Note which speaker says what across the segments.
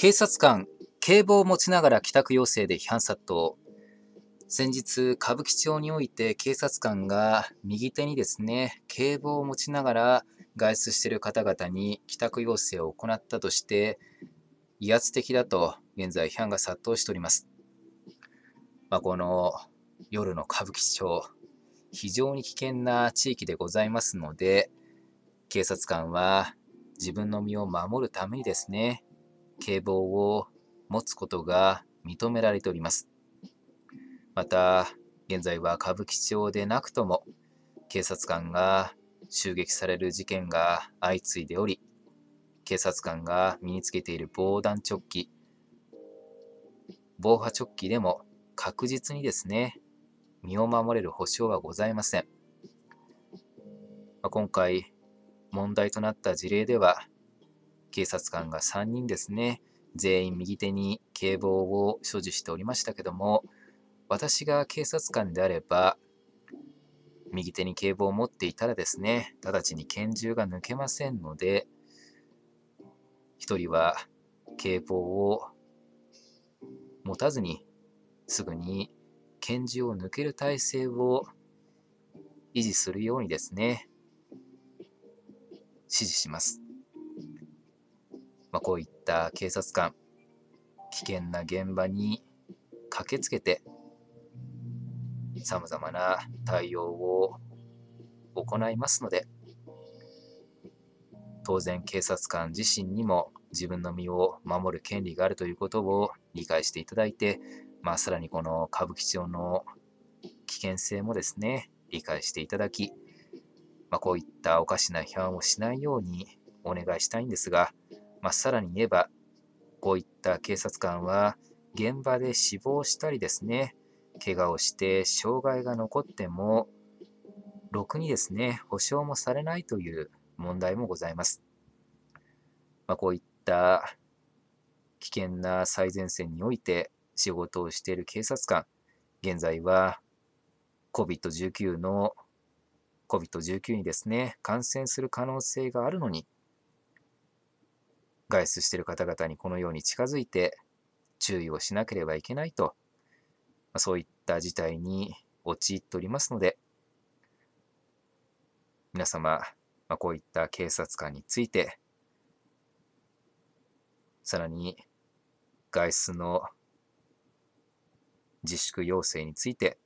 Speaker 1: 警察官、警棒を持ちながら帰宅要請で批判殺到。先日、歌舞伎町において警察官が右手にですね、警棒を持ちながら外出している方々に帰宅要請を行ったとして、威圧的だと現在批判が殺到しております。まあ、この夜の歌舞伎町、非常に危険な地域でございますので、警察官は自分の身を守るためにですね、警棒を持つことが認められております。また、現在は歌舞伎町でなくとも、警察官が襲撃される事件が相次いでおり、警察官が身につけている防弾チョッキ、防波チョッキでも確実にですね、身を守れる保証はございません。ま今回、問題となった事例では、警察官が3人ですね、全員右手に警棒を所持しておりましたけども、私が警察官であれば、右手に警棒を持っていたらですね、直ちに拳銃が抜けませんので、1人は警棒を持たずに、すぐに拳銃を抜ける体制を維持するようにですね、指示します。まあ、こういった警察官危険な現場に駆けつけてさまざまな対応を行いますので当然警察官自身にも自分の身を守る権利があるということを理解していただいて、まあ、さらにこの歌舞伎町の危険性もですね理解していただき、まあ、こういったおかしな批判をしないようにお願いしたいんですが、まあ、さらに言えば、こういった警察官は現場で死亡したりですね、怪我をして障害が残っても、ろくにですね、保証もされないという問題もございます。まあ、こういった危険な最前線において仕事をしている警察官、現在は COVID-19 の COVID-19 にですね、感染する可能性があるのに、外出している方々にこのように近づいて注意をしなければいけないと、まそういった事態に陥っておりますので、皆様、まこういった警察官について、さらに外出の自粛要請について、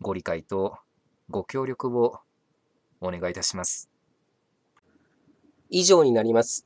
Speaker 1: ご理解とご協力をお願いいたします。以上になります。